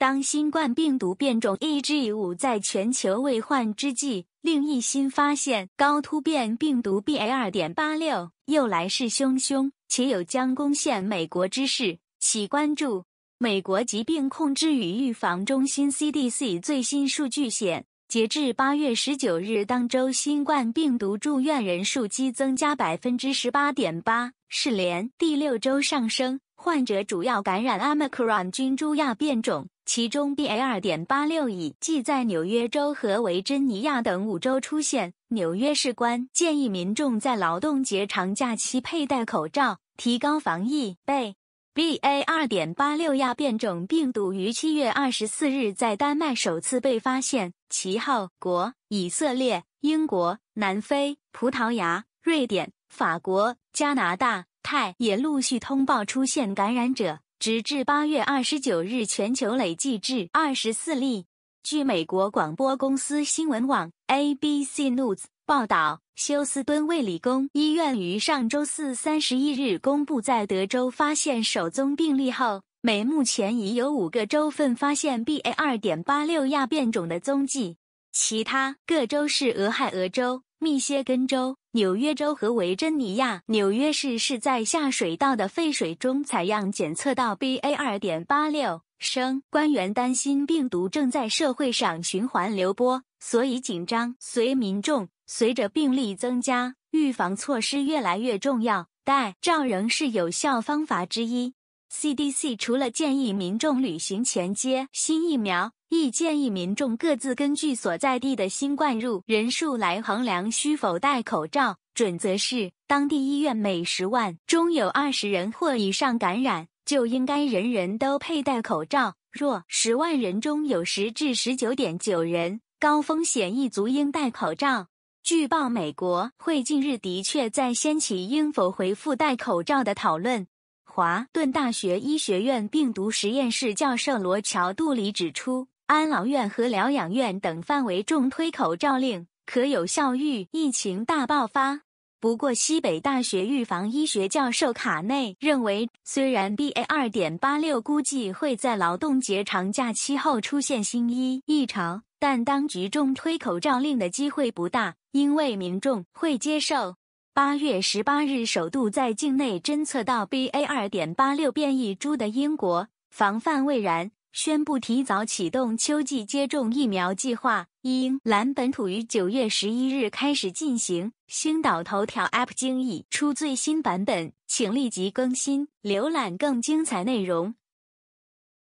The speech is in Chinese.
当新冠病毒变种 e g 五在全球未患之际，另一新发现高突变病毒 BA.2.86 又来势汹汹，且有将攻陷美国之势，起关注。美国疾病控制与预防中心 CDC 最新数据显，截至八月十九日当周，新冠病毒住院人数激增加百分之十八点八，是连第六周上升，患者主要感染 omicron 菌株亚变种。其中，BA.2.86 乙即在纽约州和维珍尼亚等五州出现。纽约市官建议民众在劳动节长假期佩戴口罩，提高防疫备。BA.2.86 亚变种病毒于七月二十四日在丹麦首次被发现。其后，国以色列、英国、南非、葡萄牙、瑞典、法国、加拿大、泰也陆续通报出现感染者。直至八月二十九日，全球累计至二十四例。据美国广播公司新闻网 （ABC News） 报道，休斯敦卫理公医院于上周四三十一日公布在德州发现首宗病例后，美目前已有五个州份发现 B A. 二点八六亚变种的踪迹，其他各州是俄亥俄州。密歇根州、纽约州和维珍尼亚纽约市是在下水道的废水中采样检测到 BA.2.86 升，官员担心病毒正在社会上循环流播，所以紧张。随民众随着病例增加，预防措施越来越重要，戴罩仍是有效方法之一。CDC 除了建议民众旅行前接新疫苗，亦建议民众各自根据所在地的新冠入人数来衡量需否戴口罩。准则是，当地医院每十万中有二十人或以上感染，就应该人人都佩戴口罩。若十万人中有十至十九点九人，高风险一族应戴口罩。据报，美国会近日的确在掀起应否回复戴口罩的讨论。华顿大学医学院病毒实验室教授罗乔杜里指出，安老院和疗养院等范围重推口罩令，可有效预疫情大爆发。不过，西北大学预防医学教授卡内认为，虽然 B A 二点八六估计会在劳动节长假期后出现新一异潮，但当局重推口罩令的机会不大，因为民众会接受。八月十八日，首度在境内侦测到 BA.2.86 变异株的英国，防范未然，宣布提早启动秋季接种疫苗计划。英蓝本土于九月十一日开始进行。星岛头条 App 精益出最新版本，请立即更新，浏览更精彩内容。